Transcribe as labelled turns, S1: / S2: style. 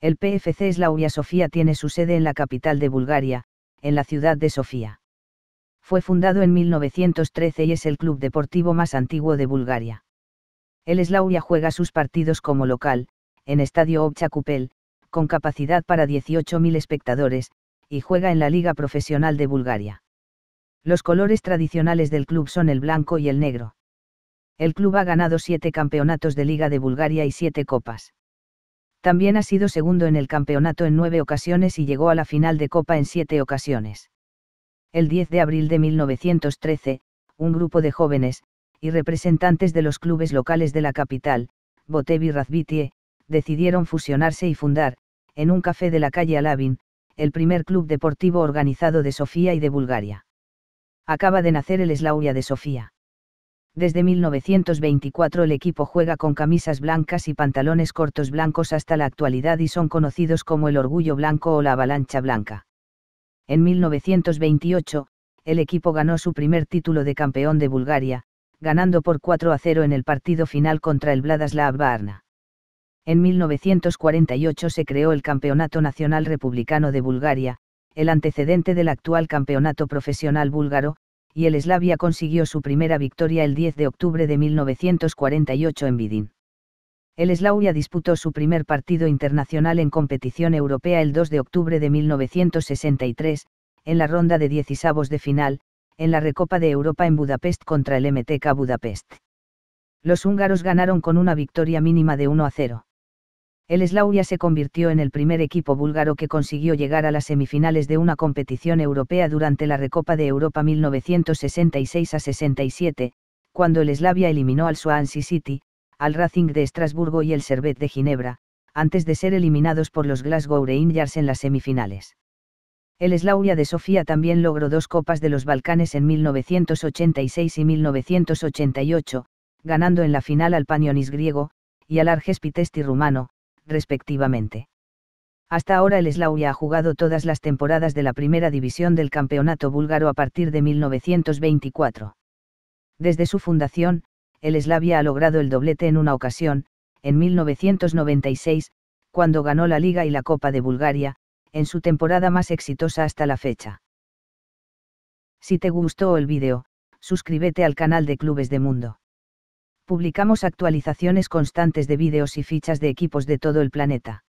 S1: El PFC Slavia Sofía tiene su sede en la capital de Bulgaria, en la ciudad de Sofía. Fue fundado en 1913 y es el club deportivo más antiguo de Bulgaria. El Slavia juega sus partidos como local, en Estadio Obcha con capacidad para 18.000 espectadores, y juega en la Liga Profesional de Bulgaria. Los colores tradicionales del club son el blanco y el negro. El club ha ganado siete campeonatos de Liga de Bulgaria y siete copas. También ha sido segundo en el campeonato en nueve ocasiones y llegó a la final de copa en siete ocasiones. El 10 de abril de 1913, un grupo de jóvenes, y representantes de los clubes locales de la capital, Botevi Razbitie, decidieron fusionarse y fundar, en un café de la calle Alavin, el primer club deportivo organizado de Sofía y de Bulgaria. Acaba de nacer el Slavia de Sofía. Desde 1924 el equipo juega con camisas blancas y pantalones cortos blancos hasta la actualidad y son conocidos como el Orgullo Blanco o la Avalancha Blanca. En 1928, el equipo ganó su primer título de campeón de Bulgaria, ganando por 4 a 0 en el partido final contra el Vladislav Varna. En 1948 se creó el Campeonato Nacional Republicano de Bulgaria, el antecedente del actual Campeonato Profesional Búlgaro, y el Eslavia consiguió su primera victoria el 10 de octubre de 1948 en Vidin. El Slavia disputó su primer partido internacional en competición europea el 2 de octubre de 1963, en la ronda de diezisavos de final, en la Recopa de Europa en Budapest contra el MTK Budapest. Los húngaros ganaron con una victoria mínima de 1 a 0. El Slavia se convirtió en el primer equipo búlgaro que consiguió llegar a las semifinales de una competición europea durante la Recopa de Europa 1966 a 67, cuando el Slavia eliminó al Swansea City, al Racing de Estrasburgo y el Servet de Ginebra, antes de ser eliminados por los Glasgow Rangers en las semifinales. El Slavia de Sofía también logró dos copas de los Balcanes en 1986 y 1988, ganando en la final al Panionis griego, y al Argespitesti rumano, respectivamente. Hasta ahora el Slavia ha jugado todas las temporadas de la primera división del campeonato búlgaro a partir de 1924. Desde su fundación, el Slavia ha logrado el doblete en una ocasión, en 1996, cuando ganó la Liga y la Copa de Bulgaria, en su temporada más exitosa hasta la fecha. Si te gustó el vídeo, suscríbete al canal de Clubes de Mundo. Publicamos actualizaciones constantes de vídeos y fichas de equipos de todo el planeta.